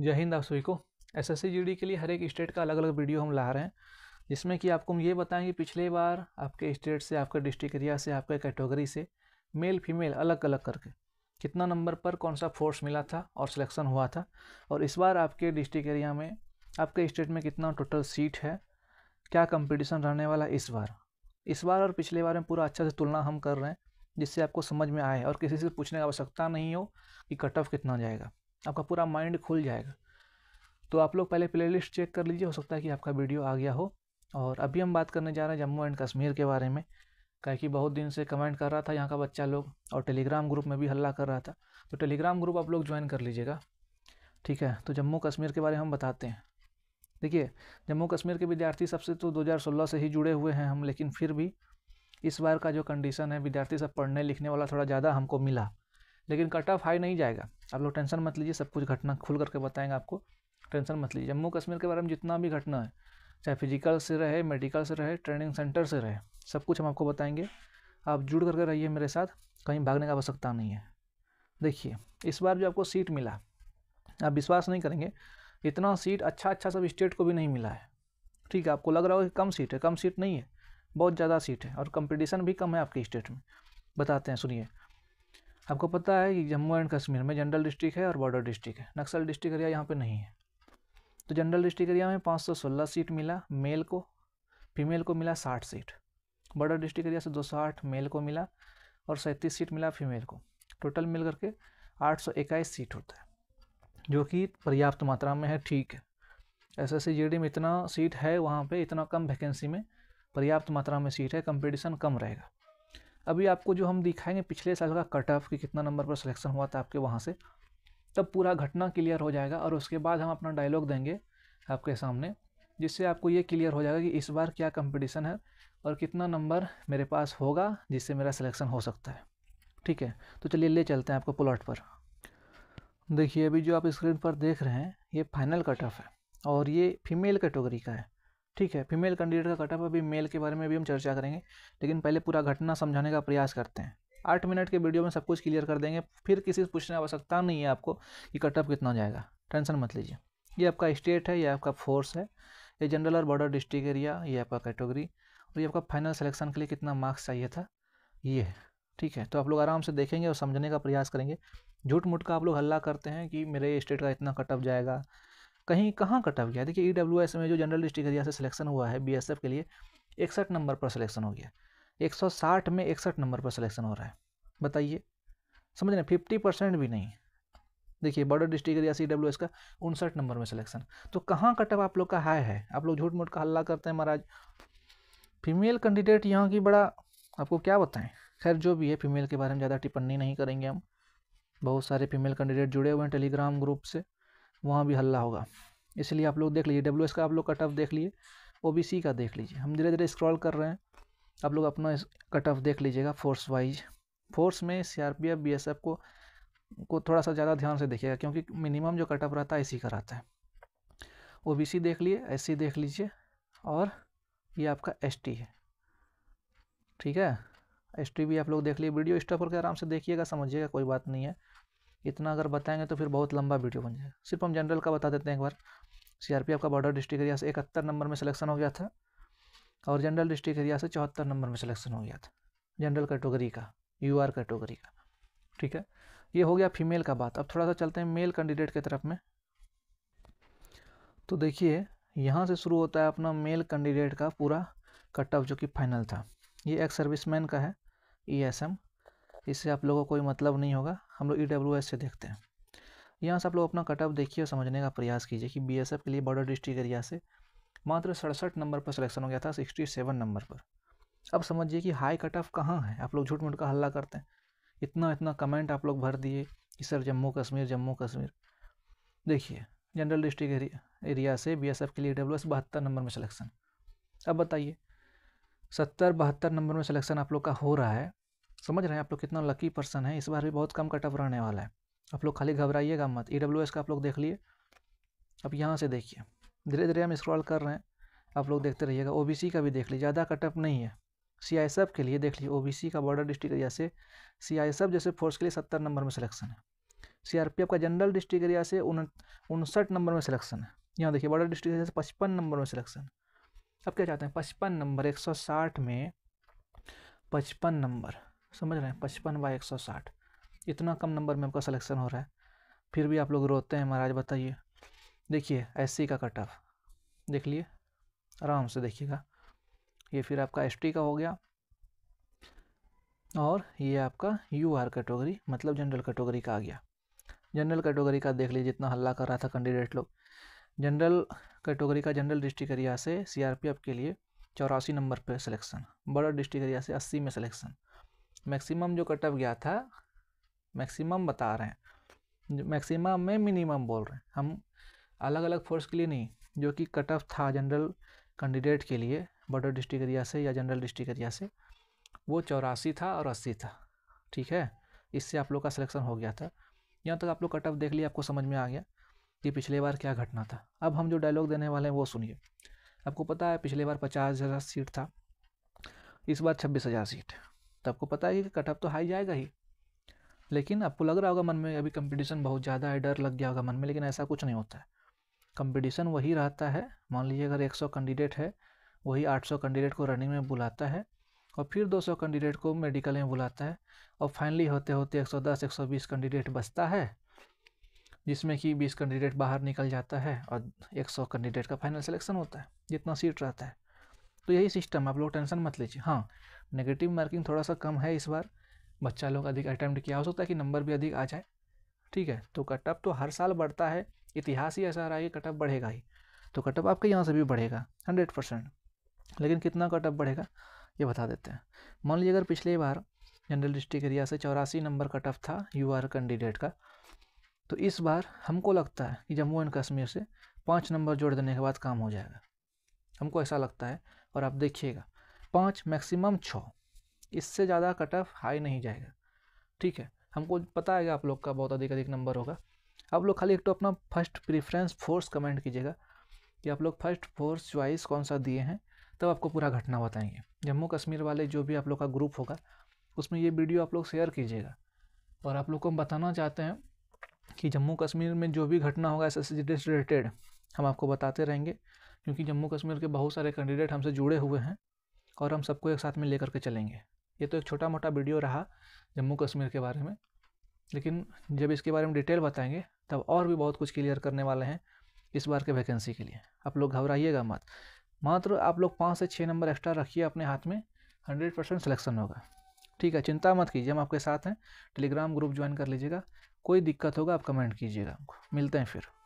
जय हिंद आप सभी को एस एस के लिए हर एक स्टेट का अलग अलग वीडियो हम ला रहे हैं जिसमें कि आपको हम ये कि पिछले बार आपके स्टेट से आपके डिस्ट्रिक्ट एरिया से आपके कैटेगरी से मेल फीमेल अलग अलग करके कितना नंबर पर कौन सा फोर्स मिला था और सिलेक्शन हुआ था और इस बार आपके डिस्ट्रिक्ट एरिया में आपके स्टेट में कितना टोटल सीट है क्या कंपटीशन रहने वाला इस बार इस बार और पिछले बार में पूरा अच्छा से तुलना हम कर रहे हैं जिससे आपको समझ में आए और किसी से पूछने की आवश्यकता नहीं हो कि कट ऑफ कितना जाएगा आपका पूरा माइंड खुल जाएगा तो आप लोग पहले प्लेलिस्ट चेक कर लीजिए हो सकता है कि आपका वीडियो आ गया हो और अभी हम बात करने जा रहे हैं जम्मू एंड कश्मीर के बारे में कहे कि बहुत दिन से कमेंट कर रहा था यहाँ का बच्चा लोग और टेलीग्राम ग्रुप में भी हल्ला कर रहा था तो टेलीग्राम ग्रुप आप लोग ज्वाइन कर लीजिएगा ठीक है तो जम्मू कश्मीर के बारे में हम बताते हैं देखिए जम्मू कश्मीर के विद्यार्थी सबसे तो 2016 से ही जुड़े हुए हैं हम लेकिन फिर भी इस बार का जो कंडीशन है विद्यार्थी सब पढ़ने लिखने वाला थोड़ा ज़्यादा हमको मिला लेकिन कट ऑफ हाई नहीं जाएगा आप लोग टेंशन मत लीजिए सब कुछ घटना खुल करके बताएंगे आपको टेंशन मत लीजिए जम्मू कश्मीर के बारे में जितना भी घटना है चाहे फिजिकल से रहे मेडिकल से रहे ट्रेनिंग सेंटर से रहे सब कुछ हम आपको बताएंगे आप जुड़ करके रहिए मेरे साथ कहीं भागने का आवश्यकता नहीं है देखिए इस बार जो आपको सीट मिला आप विश्वास नहीं करेंगे इतना सीट अच्छा अच्छा सब स्टेट को भी नहीं मिला है ठीक है आपको लग रहा होगा कि कम सीट है कम सीट नहीं है बहुत ज़्यादा सीट है और कंपटीशन भी कम है आपके स्टेट में बताते हैं सुनिए आपको पता है कि जम्मू एंड कश्मीर में जनरल डिस्ट्रिक्ट है और बॉर्डर डिस्ट्रिक्ट है नक्सल डिस्ट्रिक्ट एरिया यहाँ पे नहीं है तो जनरल डिस्ट्रिक्ट एरिया में 516 सीट मिला मेल को फीमेल को मिला 60 सीट बॉर्डर डिस्ट्रिक्ट एरिया से 208 मेल को मिला और सैंतीस सीट मिला फीमेल को टोटल मिल करके आठ सीट होता है जो कि पर्याप्त मात्रा में है ठीक है एस एस में इतना सीट है वहाँ पर इतना कम वैकेंसी में पर्याप्त मात्रा में सीट है कंपटीशन कम रहेगा अभी आपको जो हम दिखाएंगे पिछले साल का कट ऑफ कि कितना नंबर पर सिलेक्शन हुआ था आपके वहाँ से तब पूरा घटना क्लियर हो जाएगा और उसके बाद हम अपना डायलॉग देंगे आपके सामने जिससे आपको ये क्लियर हो जाएगा कि इस बार क्या कंपटीशन है और कितना नंबर मेरे पास होगा जिससे मेरा सिलेक्शन हो सकता है ठीक है तो चलिए ले चलते हैं आपको प्लॉट पर देखिए अभी जो आप स्क्रीन पर देख रहे हैं ये फाइनल कट ऑफ है और ये फीमेल कैटेगरी का है ठीक है फीमेल कैंडिडेट का कटअप अभी मेल के बारे में भी हम चर्चा करेंगे लेकिन पहले पूरा घटना समझाने का प्रयास करते हैं आठ मिनट के वीडियो में सब कुछ क्लियर कर देंगे फिर किसी से पूछने की आवश्यकता नहीं है आपको कि कटअप कितना जाएगा टेंशन मत लीजिए ये आपका स्टेट है या आपका फोर्स है ये जनरल और बॉर्डर डिस्ट्रिक्ट एरिया ये आपका कैटेगरी और ये आपका फाइनल सिलेक्शन के लिए कितना मार्क्स चाहिए था ये है ठीक है तो आप लोग आराम से देखेंगे और समझने का प्रयास करेंगे झूठ मूठ का आप लोग हल्ला करते हैं कि मेरे स्टेट का इतना कटअप जाएगा कहीं कहाँ कटअप गया देखिए ई डब्ल्यू एस में जो जनरल डिस्ट्रिक्ट से सिलेक्शन हुआ है बी के लिए इकसठ नंबर पर सिलेक्शन हो गया साठ में इकसठ नंबर पर सिलेक्शन हो रहा है बताइए समझ रहे फिफ्टी परसेंट भी नहीं देखिए border district area C W S का उनसठ नंबर में सिलेक्शन तो कहाँ कटअप आप लोग का हाई है आप लोग झूठ मूठ का हल्ला करते हैं महाराज फीमेल कैंडिडेट यहाँ की बड़ा आपको क्या बताएं खैर जो भी है फीमेल के बारे में ज़्यादा टिप्पणी नहीं करेंगे हम बहुत सारे फीमेल कैंडिडेट जुड़े हुए हैं टेलीग्राम ग्रुप से वहाँ भी हल्ला होगा इसलिए आप लोग देख लीजिए डब्ल्यू का आप लोग कट ऑफ देख लीजिए ओ का देख लीजिए हम धीरे धीरे स्क्रॉल कर रहे हैं आप लोग अपना कट ऑफ देख लीजिएगा फोर्स वाइज फोर्स में C R P F B S F को को थोड़ा सा ज़्यादा ध्यान से देखिएगा क्योंकि मिनिमम जो कट ऑफ रहता है इसी का रहता है ओ बी सी देख लिए एस सी देख लीजिए और ये आपका एस टी है ठीक है एस टी भी आप लोग देख लिए वीडियो स्टॉप करके आराम से देखिएगा समझिएगा कोई बात नहीं है इतना अगर बताएंगे तो फिर बहुत लंबा वीडियो बन जाएगा सिर्फ हम जनरल का बता देते हैं एक बार एफ का बॉर्डर डिस्ट्रिक्ट एरिया से इकहत्तर नंबर में सिलेक्शन हो गया था और जनरल डिस्ट्रिक्ट एरिया से चौहत्तर नंबर में सिलेक्शन हो गया था जनरल कैटेगरी का यू आर कैटेगरी का ठीक है ये हो गया फीमेल का बात अब थोड़ा सा चलते हैं मेल कैंडिडेट की तरफ में तो देखिए यहाँ से शुरू होता है अपना मेल कैंडिडेट का पूरा कट ऑफ जो कि फाइनल था ये एक्स सर्विसमैन का है ई एस एम इससे आप लोगों को कोई मतलब नहीं होगा हम लोग ई e से देखते हैं यहाँ से आप लोग अपना कटअप देखिए और समझने का प्रयास कीजिए कि बी के लिए बॉर्डर डिस्ट्रिक्ट एरिया से मात्र सड़सठ नंबर पर सिलेक्शन हो गया था सिक्सटी सेवन नंबर पर अब समझिए कि हाई कट ऑफ कहाँ है आप लोग झूठ मूठ का हल्ला करते हैं इतना इतना कमेंट आप लोग भर दिए कि सर जम्मू कश्मीर जम्मू कश्मीर देखिए जनरल डिस्ट्रिक्ट एरिया एरिया से बी के लिए डब्ल्यू e एस बहत्तर नंबर में सिलेक्शन अब बताइए सत्तर बहत्तर नंबर में सिलेक्शन आप लोग का हो रहा है समझ रहे हैं आप लोग कितना लकी पर्सन है इस बार भी बहुत कम कट ऑफ रहने वाला है आप लोग खाली घबराइएगा मत ई एस का आप लोग देख लिए अब यहाँ से देखिए धीरे धीरे हम स्क्रॉल कर रहे हैं आप लोग देखते रहिएगा ओ का भी देख लीजिए ज़्यादा कट ऑफ नहीं है सी आई सब के लिए देख लीजिए ओ का बॉर्डर डिस्ट्रिक्ट एरिया से सी आई सब जैसे फोर्स के लिए सत्तर नंबर में सिलेक्शन है सी आर पी एफ का जनरल डिस्ट्रिक्ट एरिया से उनसठ नंबर में सिलेक्शन है यहाँ देखिए बॉर्डर डिस्ट्रिक्ट एरिया से पचपन नंबर में सिलेक्शन अब क्या चाहते हैं पचपन नंबर एक सौ साठ में पचपन नंबर समझ रहे हैं पचपन बाई एक सौ साठ इतना कम नंबर में आपका सिलेक्शन हो रहा है फिर भी आप लोग रोते हैं महाराज बताइए देखिए एस का कट ऑफ देख लिए आराम से देखिएगा ये फिर आपका एस का हो गया और ये आपका यू आर कैटेगरी मतलब जनरल कैटेगरी का आ गया जनरल कैटेगरी का देख लीजिए जितना हल्ला कर रहा था कैंडिडेट लोग जनरल कैटेगरी का जनरल डिस्ट्रिक्ट एरिया से सीआरपीएफ के लिए चौरासी नंबर पर सिलेक्शन बड़ा डिस्ट्रिक्ट एरिया से अस्सी में सिलेक्शन मैक्सिमम जो कट ऑफ गया था मैक्सिमम बता रहे हैं मैक्सिमम में मिनिमम बोल रहे हैं हम अलग अलग फोर्स के लिए नहीं जो कि कट ऑफ था जनरल कैंडिडेट के लिए बॉर्डर डिस्ट्रिक्ट एरिया से या जनरल डिस्ट्रिक्ट एरिया से वो चौरासी था और अस्सी था ठीक है इससे आप लोग का सिलेक्शन हो गया था यहाँ तक आप लोग कट ऑफ देख लिया आपको समझ में आ गया कि पिछले बार क्या घटना था अब हम जो डायलॉग देने वाले हैं वो सुनिए आपको पता है पिछले बार पचास हज़ार सीट था इस बार छब्बीस हज़ार सीट तो आपको पता है कि कटअप तो हाई जाएगा ही लेकिन आपको लग रहा होगा मन में अभी कंपटीशन बहुत ज़्यादा है डर लग गया होगा मन में लेकिन ऐसा कुछ नहीं होता है कंपटीशन वही रहता है मान लीजिए अगर 100 कैंडिडेट है वही 800 कैंडिडेट को रनिंग में बुलाता है और फिर 200 कैंडिडेट को मेडिकल में बुलाता है और फाइनली होते होते 110 120 कैंडिडेट बचता है जिसमें कि 20 कैंडिडेट बाहर निकल जाता है और 100 कैंडिडेट का फाइनल सिलेक्शन होता है जितना सीट रहता है तो यही सिस्टम आप लोग टेंशन मत लीजिए हाँ नेगेटिव मार्किंग थोड़ा सा कम है इस बार बच्चा लोग अधिक अटैम्प्ट किया हो सकता है कि नंबर भी अधिक आ जाए ठीक है तो कटअप तो हर साल बढ़ता है इतिहास ही ऐसा रहा है कि कटअप बढ़ेगा ही तो कटअप आपके यहाँ से भी बढ़ेगा हंड्रेड परसेंट लेकिन कितना कटअप बढ़ेगा ये बता देते हैं मान लीजिए अगर पिछले बार जनरल डिस्ट्रिक्ट एरिया से चौरासी नंबर कटअप था यू आर कैंडिडेट का तो इस बार हमको लगता है कि जम्मू एंड कश्मीर से पाँच नंबर जोड़ देने के बाद काम हो जाएगा हमको ऐसा लगता है और आप देखिएगा पाँच मैक्सिमम छः इससे ज़्यादा कट ऑफ हाई नहीं जाएगा ठीक है हमको पता है आप लोग का बहुत अधिक अधिक नंबर होगा आप लोग खाली एक तो अपना फर्स्ट प्रेफरेंस फोर्स कमेंट कीजिएगा कि आप लोग फर्स्ट फोर्स च्वाइस कौन सा दिए हैं तब आपको पूरा घटना बताएंगे जम्मू कश्मीर वाले जो भी आप लोग का ग्रुप होगा उसमें ये वीडियो आप लोग शेयर कीजिएगा और आप लोग को हम बताना चाहते हैं कि जम्मू कश्मीर में जो भी घटना होगा एस एस रिलेटेड हम आपको बताते रहेंगे क्योंकि जम्मू कश्मीर के बहुत सारे कैंडिडेट हमसे जुड़े हुए हैं और हम सबको एक साथ में ले करके चलेंगे ये तो एक छोटा मोटा वीडियो रहा जम्मू कश्मीर के बारे में लेकिन जब इसके बारे में डिटेल बताएंगे तब और भी बहुत कुछ क्लियर करने वाले हैं इस बार के वैकेंसी के लिए आप लोग घबराइएगा मत मात्र आप लोग पाँच से छः नंबर एक्स्ट्रा रखिए अपने हाथ में हंड्रेड परसेंट सिलेक्शन होगा ठीक है चिंता मत कीजिए हम आपके साथ हैं टेलीग्राम ग्रुप ज्वाइन कर लीजिएगा कोई दिक्कत होगा आप कमेंट कीजिएगा हमको मिलते हैं फिर